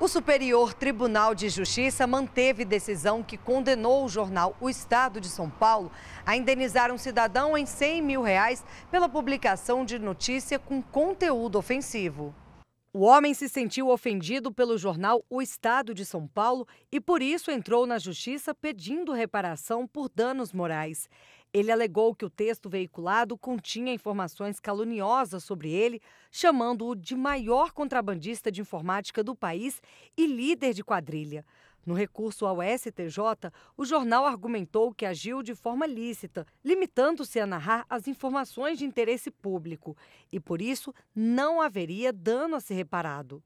O Superior Tribunal de Justiça manteve decisão que condenou o jornal O Estado de São Paulo a indenizar um cidadão em 100 mil reais pela publicação de notícia com conteúdo ofensivo. O homem se sentiu ofendido pelo jornal O Estado de São Paulo e por isso entrou na justiça pedindo reparação por danos morais. Ele alegou que o texto veiculado continha informações caluniosas sobre ele, chamando-o de maior contrabandista de informática do país e líder de quadrilha. No recurso ao STJ, o jornal argumentou que agiu de forma lícita, limitando-se a narrar as informações de interesse público, e por isso não haveria dano a ser reparado.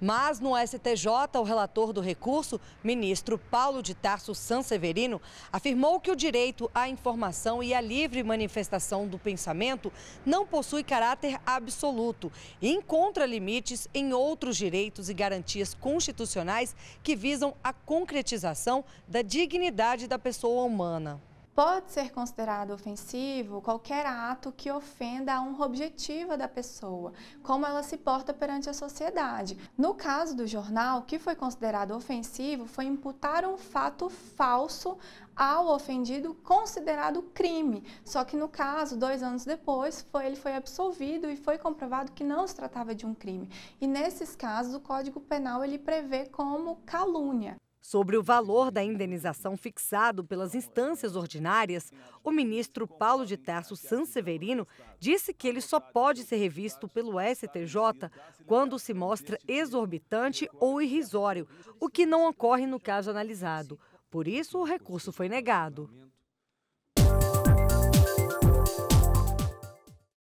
Mas no STJ, o relator do recurso, ministro Paulo de Tarso Sanseverino, afirmou que o direito à informação e à livre manifestação do pensamento não possui caráter absoluto e encontra limites em outros direitos e garantias constitucionais que visam a concretização da dignidade da pessoa humana. Pode ser considerado ofensivo qualquer ato que ofenda a honra objetiva da pessoa, como ela se porta perante a sociedade. No caso do jornal, o que foi considerado ofensivo foi imputar um fato falso ao ofendido considerado crime. Só que no caso, dois anos depois, foi, ele foi absolvido e foi comprovado que não se tratava de um crime. E nesses casos, o Código Penal ele prevê como calúnia. Sobre o valor da indenização fixado pelas instâncias ordinárias, o ministro Paulo de Tarso Sanseverino disse que ele só pode ser revisto pelo STJ quando se mostra exorbitante ou irrisório, o que não ocorre no caso analisado. Por isso, o recurso foi negado.